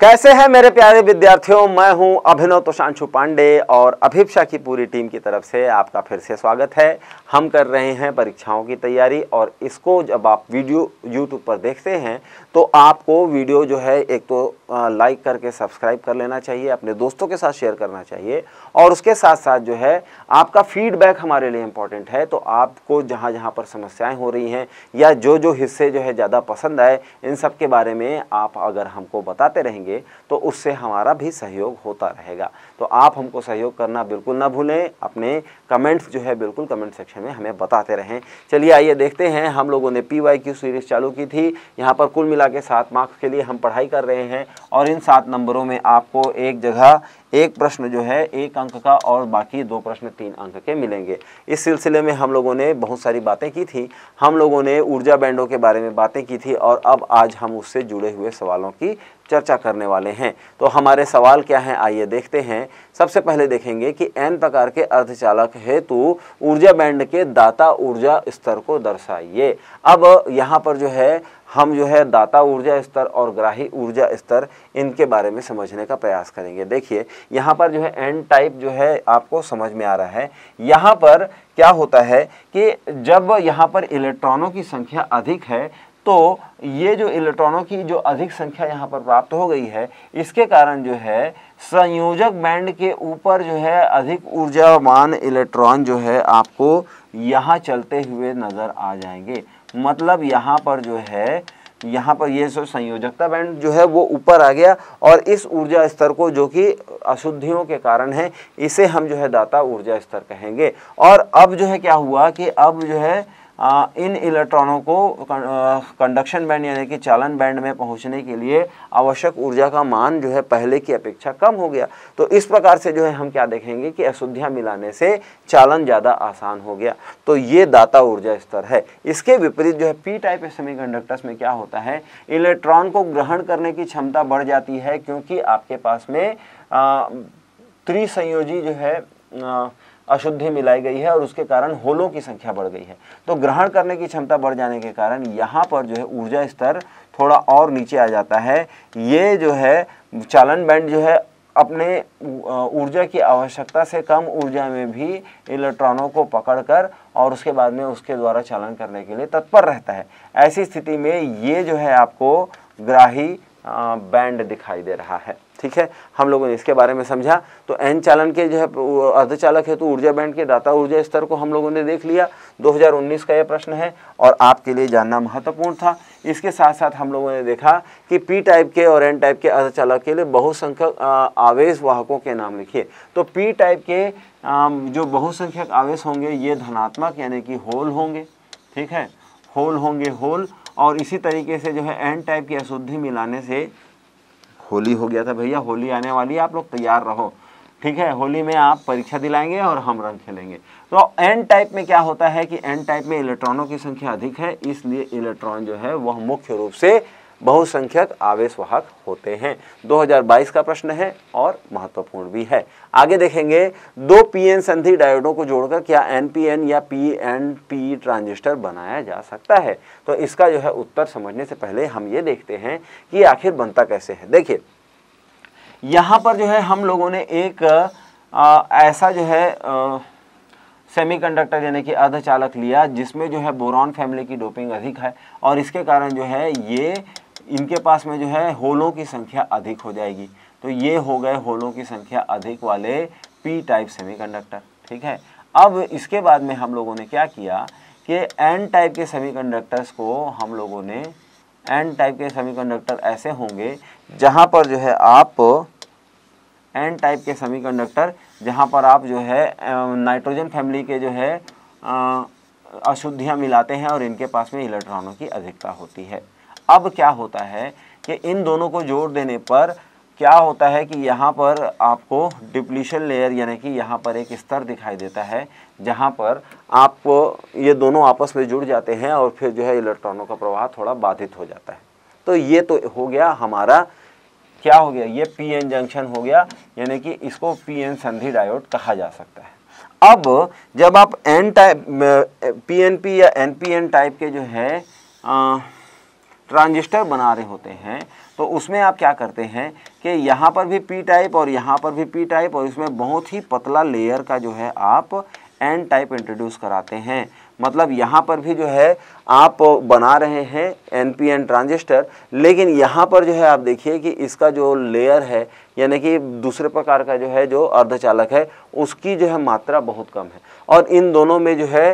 कैसे हैं मेरे प्यारे विद्यार्थियों मैं हूं अभिनव तुषांशु पांडे और अभिप्सा की पूरी टीम की तरफ से आपका फिर से स्वागत है हम कर रहे हैं परीक्षाओं की तैयारी और इसको जब आप वीडियो यूट्यूब पर देखते हैं तो आपको वीडियो जो है एक तो लाइक करके सब्सक्राइब कर लेना चाहिए अपने दोस्तों के साथ शेयर करना चाहिए और उसके साथ साथ जो है आपका फीडबैक हमारे लिए इम्पॉर्टेंट है तो आपको जहाँ जहाँ पर समस्याएं हो रही हैं या जो जो हिस्से जो है ज़्यादा पसंद आए इन सब के बारे में आप अगर हमको बताते रहेंगे तो उससे हमारा भी सहयोग होता रहेगा तो आप हमको सहयोग करना बिल्कुल ना भूलें अपने कमेंट्स जो है बिल्कुल कमेंट सेक्शन में हमें बताते रहें चलिए आइए देखते हैं हम लोगों ने पी सीरीज़ चालू की थी यहाँ पर कुल मिला मिला के सात मार्क्स के लिए हम पढ़ाई कर रहे हैं और इन सात नंबरों में आपको एक जगह एक प्रश्न जो है एक अंक का और बाकी दो प्रश्न तीन अंक के मिलेंगे इस सिलसिले में हम लोगों ने बहुत सारी बातें की थी हम लोगों ने ऊर्जा बैंडों के बारे में बातें की थी और अब आज हम उससे जुड़े हुए सवालों की चर्चा करने वाले हैं तो हमारे सवाल क्या हैं आइए देखते हैं सबसे पहले देखेंगे कि एन प्रकार के अर्धचालक हेतु ऊर्जा बैंड के दाता ऊर्जा स्तर को दर्शाइए अब यहाँ पर जो है हम जो है दाता ऊर्जा स्तर और ग्राही ऊर्जा स्तर इनके बारे में समझने का प्रयास करेंगे देखिए यहाँ पर जो है एन टाइप जो है आपको समझ में आ रहा है यहाँ पर क्या होता है कि जब यहाँ पर इलेक्ट्रॉनों की संख्या अधिक है तो ये जो इलेक्ट्रॉनों की जो अधिक संख्या यहाँ पर प्राप्त हो गई है इसके कारण जो है संयोजक बैंड के ऊपर जो है अधिक ऊर्जावान इलेक्ट्रॉन जो है आपको यहाँ चलते हुए नज़र आ जाएंगे मतलब यहाँ पर जो है यहाँ पर ये जो संयोजकता बैंड जो है वो ऊपर आ गया और इस ऊर्जा स्तर को जो कि अशुद्धियों के कारण है इसे हम जो है दाता ऊर्जा स्तर कहेंगे और अब जो है क्या हुआ कि अब जो है आ, इन इलेक्ट्रॉनों को कंडक्शन बैंड यानी कि चालन बैंड में पहुंचने के लिए आवश्यक ऊर्जा का मान जो है पहले की अपेक्षा कम हो गया तो इस प्रकार से जो है हम क्या देखेंगे कि अशुद्धियाँ मिलाने से चालन ज़्यादा आसान हो गया तो ये दाता ऊर्जा स्तर है इसके विपरीत जो है पी टाइप सेमी कंडक्टर्स में क्या होता है इलेक्ट्रॉन को ग्रहण करने की क्षमता बढ़ जाती है क्योंकि आपके पास में त्रिसंयोजी जो है आ, अशुद्धि मिलाई गई है और उसके कारण होलों की संख्या बढ़ गई है तो ग्रहण करने की क्षमता बढ़ जाने के कारण यहाँ पर जो है ऊर्जा स्तर थोड़ा और नीचे आ जाता है ये जो है चालन बैंड जो है अपने ऊर्जा की आवश्यकता से कम ऊर्जा में भी इलेक्ट्रॉनों को पकड़कर और उसके बाद में उसके द्वारा चालन करने के लिए तत्पर रहता है ऐसी स्थिति में ये जो है आपको ग्राही बैंड दिखाई दे रहा है ठीक है हम लोगों ने इसके बारे में समझा तो एन चालन के जो है अर्धचालक हेतु ऊर्जा बैंड के दाता ऊर्जा स्तर को हम लोगों ने देख लिया 2019 का यह प्रश्न है और आपके लिए जानना महत्वपूर्ण था इसके साथ साथ हम लोगों ने देखा कि पी टाइप के और एन टाइप के अर्धचालक के लिए बहुसंख्यक आवेश वाहकों के नाम लिखिए तो पी टाइप के जो बहुसंख्यक आवेश होंगे ये धनात्मक यानी कि होल होंगे ठीक है होल होंगे होल और इसी तरीके से जो है एन टाइप की अशुद्धि मिलाने से होली हो गया था भैया होली आने वाली है आप लोग तैयार रहो ठीक है होली में आप परीक्षा दिलाएंगे और हम रंग खेलेंगे तो एन टाइप में क्या होता है कि एन टाइप में इलेक्ट्रॉनों की संख्या अधिक है इसलिए इलेक्ट्रॉन जो है वह मुख्य रूप से बहुसंख्यक आवेश वाहक होते हैं 2022 का प्रश्न है और महत्वपूर्ण भी है आगे देखेंगे दो पीएन संधि डायोडों को जोड़कर क्या एनपीएन या पीएनपी ट्रांजिस्टर बनाया जा सकता है तो इसका जो है उत्तर समझने से पहले हम ये देखते हैं कि आखिर बनता कैसे है देखिए यहाँ पर जो है हम लोगों ने एक आ, ऐसा जो है आ, सेमीकंडक्टर यानी कि अर्धचालक लिया जिसमें जो है बोरॉन फैमिली की डोपिंग अधिक है और इसके कारण जो है ये इनके पास में जो है होलों की संख्या अधिक हो जाएगी तो ये हो गए होलों की संख्या अधिक वाले पी टाइप सेमीकंडक्टर ठीक है अब इसके बाद में हम लोगों ने क्या किया कि एन टाइप के सेमीकंडक्टर्स को हम लोगों ने एन टाइप के सेमीकंडक्टर ऐसे होंगे जहाँ पर जो है आप एन टाइप के सेमीकंडक्टर जहाँ पर आप जो है नाइट्रोजन फैमिली के जो है अशुद्धियाँ मिलाते हैं और इनके पास में इलेक्ट्रॉनों की अधिकता होती है अब क्या होता है कि इन दोनों को जोड़ देने पर क्या होता है कि यहाँ पर आपको डिप्लीशन लेयर यानी कि यहाँ पर एक स्तर दिखाई देता है जहाँ पर आपको ये दोनों आपस में जुड़ जाते हैं और फिर जो है इलेक्ट्रॉनों का प्रवाह थोड़ा बाधित हो जाता है तो ये तो हो गया हमारा क्या हो गया ये पी एन जंक्शन हो गया यानी कि इसको पी एन संधि डायोड कहा जा सकता है अब जब आप N type P N P या एन पी एन टाइप के जो है आ, ट्रांजिस्टर बना रहे होते हैं तो उसमें आप क्या करते हैं कि यहाँ पर भी पी टाइप और यहाँ पर भी पी टाइप और इसमें बहुत ही पतला लेयर का जो है आप एन टाइप इंट्रोड्यूस कराते हैं मतलब यहाँ पर भी जो है आप बना रहे हैं एन पी एन ट्रांजिस्टर लेकिन यहाँ पर जो है आप देखिए कि इसका जो लेयर है यानी कि दूसरे प्रकार का जो है जो अर्धचालक है उसकी जो है मात्रा बहुत कम है और इन दोनों में जो है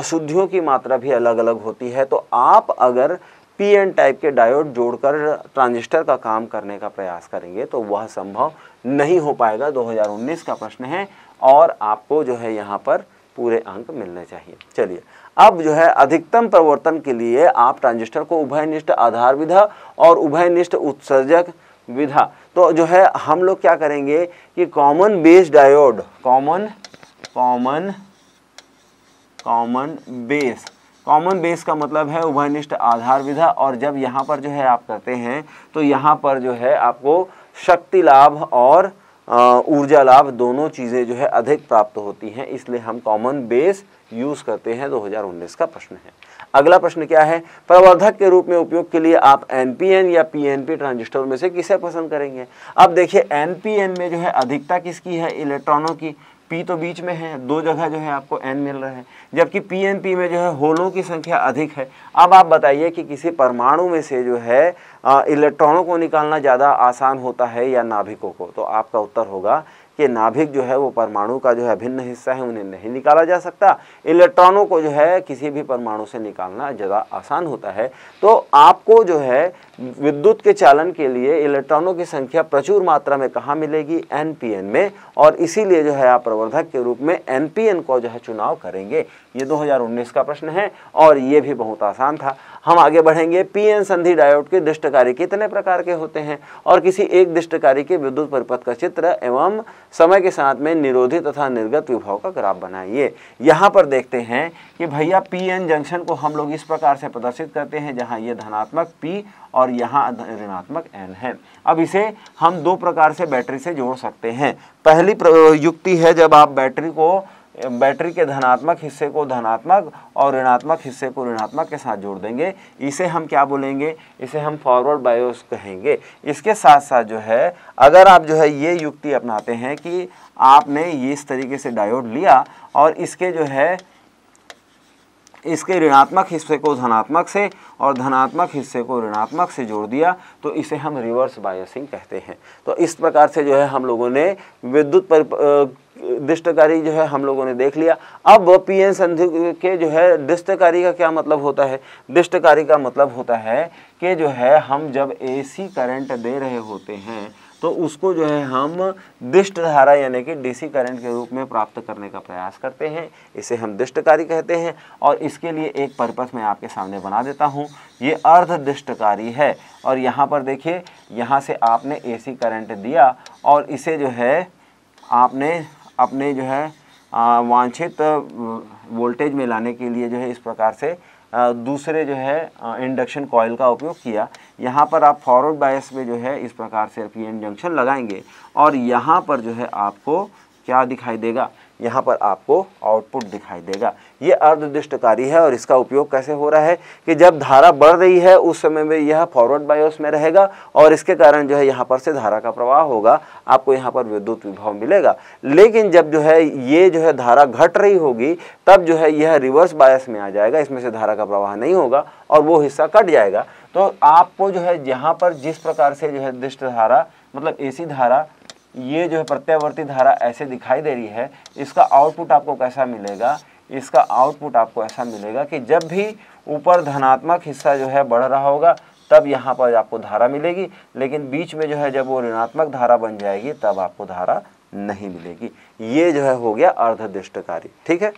अशुद्धियों की मात्रा भी अलग अलग होती है तो आप अगर पी एन टाइप के डायोड जोड़कर ट्रांजिस्टर का काम करने का प्रयास करेंगे तो वह संभव नहीं हो पाएगा 2019 का प्रश्न है और आपको जो है यहाँ पर पूरे अंक मिलने चाहिए चलिए अब जो है अधिकतम प्रवर्तन के लिए आप ट्रांजिस्टर को उभयनिष्ठ आधार विधा और उभयनिष्ठ उत्सर्जक विधा तो जो है हम लोग क्या करेंगे कि common base diode common common common base common base का मतलब है उभयनिष्ठ आधार विधा और जब यहाँ पर जो है आप करते हैं तो यहाँ पर जो है आपको शक्ति लाभ और ऊर्जा लाभ दोनों चीज़ें जो है अधिक प्राप्त होती हैं इसलिए हम कॉमन बेस यूज़ करते हैं 2019 का प्रश्न है अगला प्रश्न क्या है प्रवर्धक के रूप में उपयोग के लिए आप एनपीएन या पीएनपी ट्रांजिस्टर में से किसे पसंद करेंगे अब देखिए एनपीएन में जो है अधिकता किसकी है इलेक्ट्रॉनों की पी तो बीच में है दो जगह जो है आपको एन मिल रहा है जबकि पी एन पी में जो है होलों की संख्या अधिक है अब आप बताइए कि किसी परमाणु में से जो है इलेक्ट्रॉनों को निकालना ज़्यादा आसान होता है या नाभिकों को तो आपका उत्तर होगा कि नाभिक जो है वो परमाणु का जो है अभिन्न हिस्सा है उन्हें नहीं निकाला जा सकता इलेक्ट्रॉनों को जो है किसी भी परमाणु से निकालना ज़्यादा आसान होता है तो आपको जो है विद्युत के चालन के लिए इलेक्ट्रॉनों की संख्या प्रचुर मात्रा में कहाँ मिलेगी एनपीएन में और इसीलिए जो है आप प्रवर्धक के रूप में एनपीएन को जो है चुनाव करेंगे ये 2019 का प्रश्न है और ये भी बहुत आसान था हम आगे बढ़ेंगे पीएन संधि डायोड के दृष्टकारी कितने प्रकार के होते हैं और किसी एक दृष्टकारी के विद्युत परिपथ का चित्र एवं समय के साथ में निरोधी तथा निर्गत विभाव का ग्राफ बनाइए यहाँ पर देखते हैं कि भैया पी जंक्शन को हम लोग इस प्रकार से प्रदर्शित करते हैं जहाँ ये धनात्मक पी और यहाँ ऋणात्मक एन है अब इसे हम दो प्रकार से बैटरी से जोड़ सकते हैं पहली युक्ति है जब आप बैटरी को बैटरी के धनात्मक हिस्से को धनात्मक और ऋणात्मक हिस्से को ऋणात्मक के साथ जोड़ देंगे इसे हम क्या बोलेंगे इसे हम फॉरवर्ड बायोस कहेंगे इसके साथ साथ जो है अगर आप जो है ये युक्ति अपनाते हैं कि आपने इस तरीके से डायोड लिया और इसके जो है इसके ऋणात्मक हिस्से को धनात्मक से और धनात्मक हिस्से को ऋणात्मक से जोड़ दिया तो इसे हम रिवर्स बायसिंग कहते हैं तो इस प्रकार से जो है हम लोगों ने विद्युत दिष्टकारी जो है हम लोगों ने देख लिया अब पी एन संधि के जो है दृष्टकारी का क्या मतलब होता है दिष्टकारी का मतलब होता है कि जो है हम जब एसी करंट दे रहे होते हैं तो उसको जो है हम दृष्ट धारा यानी कि डीसी करंट के रूप में प्राप्त करने का प्रयास करते हैं इसे हम दृष्टकारी कहते हैं और इसके लिए एक पर्पस मैं आपके सामने बना देता हूँ ये अर्ध है और यहाँ पर देखिए यहाँ से आपने एसी करंट दिया और इसे जो है आपने अपने जो है वांछित वोल्टेज में लाने के लिए जो है इस प्रकार से दूसरे जो है इंडक्शन कॉयल का उपयोग किया यहाँ पर आप फॉरवर्ड बायस में जो है इस प्रकार से पी एन जंक्शन लगाएंगे और यहाँ पर जो है आपको क्या दिखाई देगा यहाँ पर आपको आउटपुट दिखाई देगा ये अर्धदृष्टकारी है और इसका उपयोग कैसे हो रहा है कि जब धारा बढ़ रही है उस समय में यह फॉरवर्ड बायोस में रहेगा और इसके कारण जो है यहाँ पर से धारा का प्रवाह होगा आपको यहाँ पर विद्युत विभव मिलेगा लेकिन जब जो है ये जो है धारा घट रही होगी तब जो है यह रिवर्स बायस में आ जाएगा इसमें से धारा का प्रवाह नहीं होगा और वो हिस्सा कट जाएगा तो आपको जो है यहाँ पर जिस प्रकार से जो है दृष्ट मतलब धारा मतलब ए धारा ये जो है प्रत्यावर्ती धारा ऐसे दिखाई दे रही है इसका आउटपुट आपको कैसा मिलेगा इसका आउटपुट आपको ऐसा मिलेगा कि जब भी ऊपर धनात्मक हिस्सा जो है बढ़ रहा होगा तब यहाँ पर आपको धारा मिलेगी लेकिन बीच में जो है जब वो ऋणात्मक धारा बन जाएगी तब आपको धारा नहीं मिलेगी ये जो है हो गया अर्धदृष्टकारी ठीक है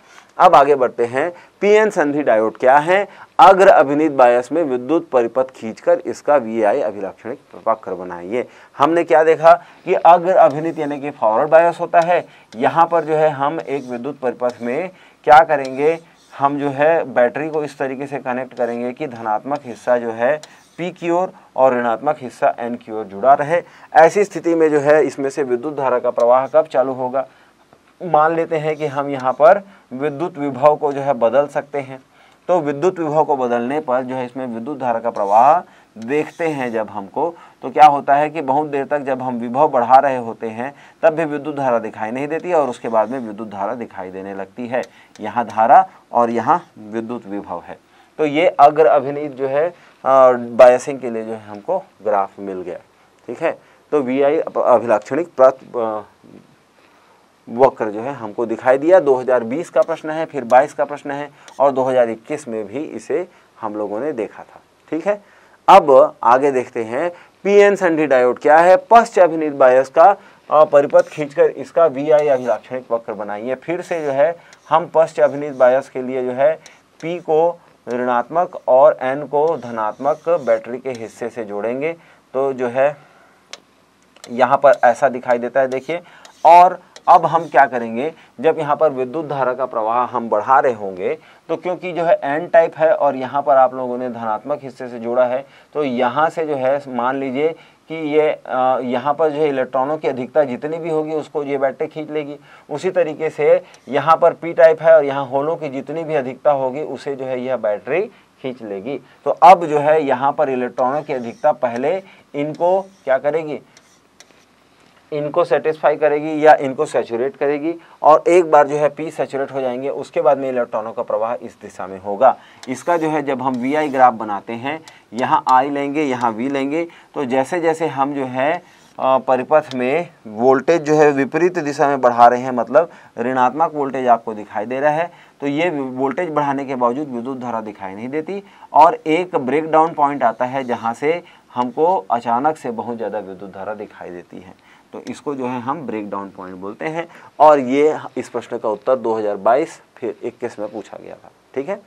अब आगे बढ़ते हैं पीएन संधि डायोड क्या है अग्र अभिनीत बायस में विद्युत परिपथ खींचकर इसका वीआई अभिलक्षणिक प्रपाकर बनाइए हमने क्या देखा कि अग्र अभिनीत यानी कि फॉरवर्ड बायस होता है यहाँ पर जो है हम एक विद्युत परिपथ में क्या करेंगे हम जो है बैटरी को इस तरीके से कनेक्ट करेंगे कि धनात्मक हिस्सा जो है पी की ओर और ऋणात्मक हिस्सा एन की ओर जुड़ा रहे ऐसी स्थिति में जो है इसमें से विद्युत धारा का प्रवाह कब चालू होगा मान लेते हैं कि हम यहाँ पर विद्युत विभव को जो है बदल सकते हैं तो विद्युत विभव को बदलने पर जो है इसमें विद्युत धारा का प्रवाह देखते हैं जब हमको तो क्या होता है कि बहुत देर तक जब हम विभव बढ़ा रहे होते हैं तब भी विद्युत धारा दिखाई नहीं देती और उसके बाद में विद्युत धारा दिखाई देने लगती है यहाँ धारा और यहाँ विद्युत विभव है तो ये अग्र अभिनीत जो है बायसिंग हाँ, के लिए जो है हमको ग्राफ मिल गया ठीक है तो वी आई अभिलाक्षणिक वक्र जो है हमको दिखाई दिया 2020 का प्रश्न है फिर 22 का प्रश्न है और 2021 में भी इसे हम लोगों ने देखा था ठीक है अब आगे देखते हैं पी एन संडी डायोड क्या है पश्च अभिनीत बायस का परिपथ खींचकर इसका वी आई अभिलाक्षणिक वक्र बनाइए फिर से जो है हम पश्च अभिनीत बायस के लिए जो है पी को ऋणात्मक और एन को धनात्मक बैटरी के हिस्से से जोड़ेंगे तो जो है यहाँ पर ऐसा दिखाई देता है देखिए और अब हम क्या करेंगे जब यहाँ पर विद्युत धारा का प्रवाह हम बढ़ा रहे होंगे तो क्योंकि जो है एन टाइप है और यहाँ पर आप लोगों ने धनात्मक हिस्से से जोड़ा है तो यहाँ से जो है मान लीजिए कि ये यहाँ पर जो है इलेक्ट्रॉनों की अधिकता जितनी भी होगी उसको ये बैटरी खींच लेगी उसी तरीके से यहाँ पर पी टाइप है और यहाँ होलों की जितनी भी अधिकता होगी उसे जो है यह बैटरी खींच लेगी तो अब जो है यहाँ पर इलेक्ट्रॉनों की अधिकता पहले इनको क्या करेगी इनको सेटिस्फाई करेगी या इनको सेचुरेट करेगी और एक बार जो है पी सेचुरेट हो जाएंगे उसके बाद में इलेक्ट्रॉनों का प्रवाह इस दिशा में होगा इसका जो है जब हम वी आई ग्राफ बनाते हैं यहाँ आई लेंगे यहाँ वी लेंगे तो जैसे जैसे हम जो है परिपथ में वोल्टेज जो है विपरीत दिशा में बढ़ा रहे हैं मतलब ऋणात्मक वोल्टेज आपको दिखाई दे रहा है तो ये वोल्टेज बढ़ाने के बावजूद विद्युत धारा दिखाई नहीं देती और एक ब्रेकडाउन पॉइंट आता है जहाँ से हमको अचानक से बहुत ज़्यादा विद्युत धारा दिखाई देती है तो इसको जो है हम ब्रेक डाउन पॉइंट बोलते हैं और ये इस प्रश्न का उत्तर 2022 फिर 21 में पूछा गया था ठीक है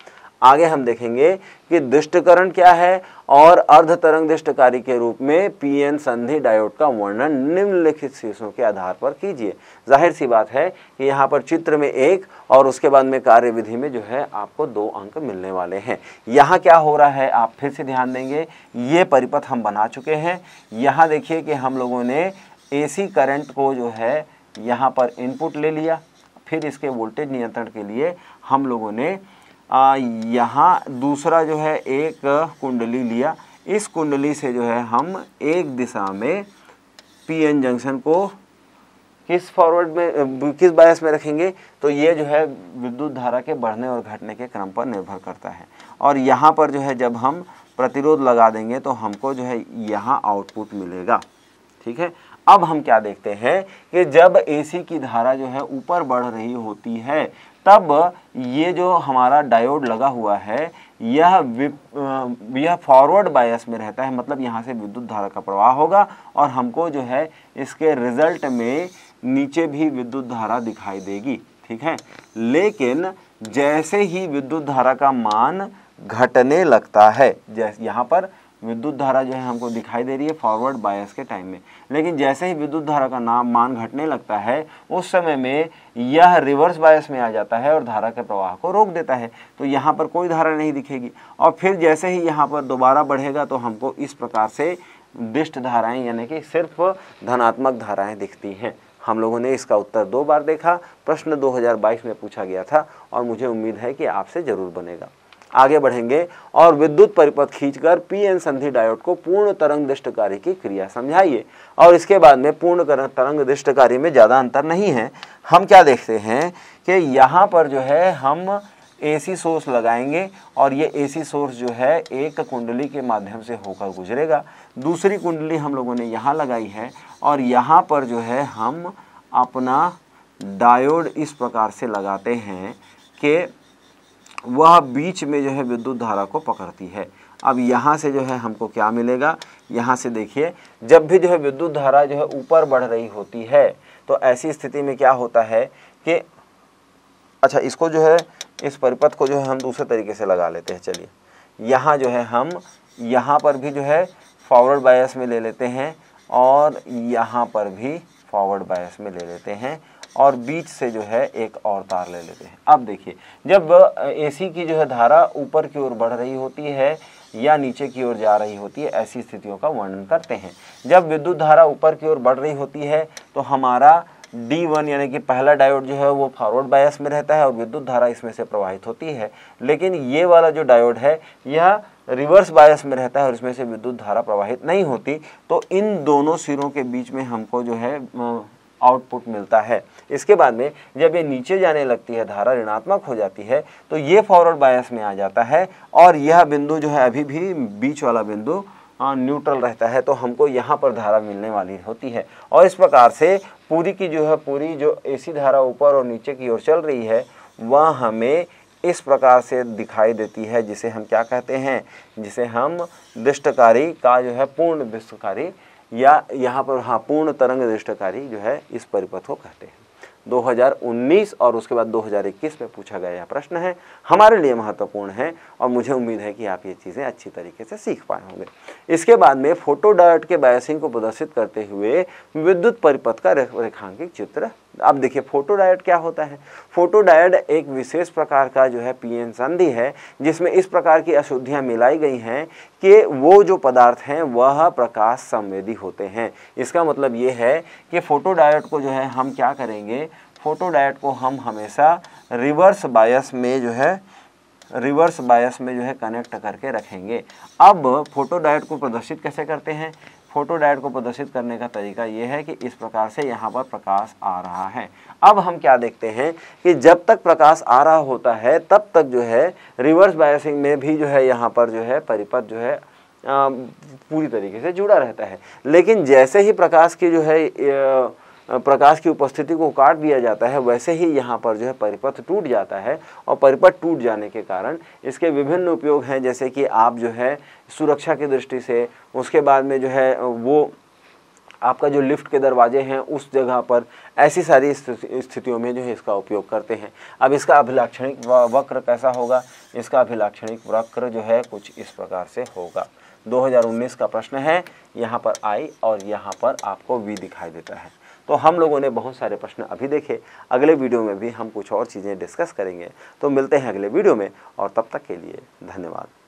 आगे हम देखेंगे कि दुष्टकरण क्या है और अर्ध तरंग दृष्टकारी के रूप में पीएन संधि डायोड का वर्णन निम्नलिखित शीर्षों के आधार पर कीजिए जाहिर सी बात है कि यहाँ पर चित्र में एक और उसके बाद में कार्य विधि में जो है आपको दो अंक मिलने वाले हैं यहाँ क्या हो रहा है आप फिर से ध्यान देंगे ये परिपथ हम बना चुके हैं यहाँ देखिए कि हम लोगों ने एसी करंट को जो है यहाँ पर इनपुट ले लिया फिर इसके वोल्टेज नियंत्रण के लिए हम लोगों ने यहाँ दूसरा जो है एक कुंडली लिया इस कुंडली से जो है हम एक दिशा में पीएन जंक्शन को किस फॉरवर्ड में किस बायस में रखेंगे तो ये जो है विद्युत धारा के बढ़ने और घटने के क्रम पर निर्भर करता है और यहाँ पर जो है जब हम प्रतिरोध लगा देंगे तो हमको जो है यहाँ आउटपुट मिलेगा ठीक है अब हम क्या देखते हैं कि जब एसी की धारा जो है ऊपर बढ़ रही होती है तब ये जो हमारा डायोड लगा हुआ है यह यह फॉरवर्ड बायस में रहता है मतलब यहाँ से विद्युत धारा का प्रवाह होगा और हमको जो है इसके रिजल्ट में नीचे भी विद्युत धारा दिखाई देगी ठीक है लेकिन जैसे ही विद्युत धारा का मान घटने लगता है जैसे यहाँ पर विद्युत धारा जो है हमको दिखाई दे रही है फॉरवर्ड बायस के टाइम में लेकिन जैसे ही विद्युत धारा का नाम मान घटने लगता है उस समय में यह रिवर्स बायस में आ जाता है और धारा के प्रवाह को रोक देता है तो यहाँ पर कोई धारा नहीं दिखेगी और फिर जैसे ही यहाँ पर दोबारा बढ़ेगा तो हमको इस प्रकार से दिष्ट धाराएँ यानी कि सिर्फ धनात्मक धाराएँ दिखती हैं हम लोगों ने इसका उत्तर दो बार देखा प्रश्न 2022 में पूछा गया था और मुझे उम्मीद है कि आपसे ज़रूर बनेगा आगे बढ़ेंगे और विद्युत परिपथ खींचकर पी एन संधि डायोड को पूर्ण तरंग दृष्टकारी की क्रिया समझाइए और इसके बाद में पूर्ण तरंग दृष्टकारी में ज़्यादा अंतर नहीं है हम क्या देखते हैं कि यहाँ पर जो है हम एसी सोर्स लगाएंगे और ये एसी सोर्स जो है एक कुंडली के माध्यम से होकर गुजरेगा दूसरी कुंडली हम लोगों ने यहाँ लगाई है और यहाँ पर जो है हम अपना डायोड इस प्रकार से लगाते हैं कि वह बीच में जो है विद्युत धारा को पकड़ती है अब यहाँ से जो है हमको क्या मिलेगा यहाँ से देखिए जब भी जो है विद्युत धारा जो है ऊपर बढ़ रही होती है तो ऐसी स्थिति में क्या होता है कि अच्छा इसको जो है इस परिपथ को जो है हम दूसरे तरीके से लगा लेते हैं चलिए यहाँ जो है हम यहाँ पर भी जो है फॉरवर्ड बायस में ले लेते हैं और यहाँ पर भी फॉरवर्ड बायस में ले लेते हैं और बीच से जो है एक और तार ले लेते हैं अब देखिए जब एसी की जो है धारा ऊपर की ओर बढ़ रही होती है या नीचे की ओर जा रही होती है ऐसी स्थितियों का वर्णन करते हैं जब विद्युत धारा ऊपर की ओर बढ़ रही होती है तो हमारा डी वन यानी कि पहला डायोड जो है वो फॉरवर्ड बायस में रहता है और विद्युत धारा इसमें से प्रवाहित होती है लेकिन ये वाला जो डायोड है यह रिवर्स बायस में रहता है और इसमें से विद्युत धारा प्रवाहित नहीं होती तो इन दोनों सिरों के बीच में हमको जो है आउटपुट मिलता है इसके बाद में जब ये नीचे जाने लगती है धारा ऋणात्मक हो जाती है तो ये फॉरवर्ड बायस में आ जाता है और यह बिंदु जो है अभी भी बीच वाला बिंदु न्यूट्रल रहता है तो हमको यहाँ पर धारा मिलने वाली होती है और इस प्रकार से पूरी की जो है पूरी जो एसी धारा ऊपर और नीचे की ओर चल रही है वह हमें इस प्रकार से दिखाई देती है जिसे हम क्या कहते हैं जिसे हम दृष्टकारी का जो है पूर्ण दृष्टकारी या यहाँ पर हाँ पूर्ण तरंग दृष्टकारी जो है इस परिपथ को कहते हैं 2019 और उसके बाद 2021 में पूछा गया यह प्रश्न है हमारे लिए महत्वपूर्ण है और मुझे उम्मीद है कि आप ये चीज़ें अच्छी तरीके से सीख पाए होंगे इसके बाद में फोटो डायट के बायसिंग को प्रदर्शित करते हुए विद्युत परिपथ का रेखांकित चित्र अब देखिए फोटो डायड क्या होता है फोटो डायड एक विशेष प्रकार का जो है पीएन संधि है जिसमें इस प्रकार की अशुद्धियां मिलाई गई हैं कि वो जो पदार्थ हैं वह प्रकाश संवेदी होते हैं इसका मतलब ये है कि फोटो डायड को जो है हम क्या करेंगे फोटो डायड को हम हमेशा रिवर्स बायस में जो है रिवर्स बायस में जो है कनेक्ट करके रखेंगे अब फोटो डायट को प्रदर्शित कैसे करते हैं फोटो डायोड को प्रदर्शित करने का तरीका ये है कि इस प्रकार से यहाँ पर प्रकाश आ रहा है अब हम क्या देखते हैं कि जब तक प्रकाश आ रहा होता है तब तक जो है रिवर्स बायसिंग में भी जो है यहाँ पर जो है परिपथ जो है पूरी तरीके से जुड़ा रहता है लेकिन जैसे ही प्रकाश की जो है प्रकाश की उपस्थिति को काट दिया जाता है वैसे ही यहाँ पर जो है परिपथ टूट जाता है और परिपथ टूट जाने के कारण इसके विभिन्न उपयोग हैं जैसे कि आप जो है सुरक्षा की दृष्टि से उसके बाद में जो है वो आपका जो लिफ्ट के दरवाजे हैं उस जगह पर ऐसी सारी स्थितियों में जो है इसका उपयोग करते हैं अब इसका अभिलाक्षणिक वक्र कैसा होगा इसका अभिलाक्षणिक वक्र जो है कुछ इस प्रकार से होगा 2019 का प्रश्न है यहाँ पर आई और यहाँ पर आपको वी दिखाई देता है तो हम लोगों ने बहुत सारे प्रश्न अभी देखे अगले वीडियो में भी हम कुछ और चीज़ें डिस्कस करेंगे तो मिलते हैं अगले वीडियो में और तब तक के लिए धन्यवाद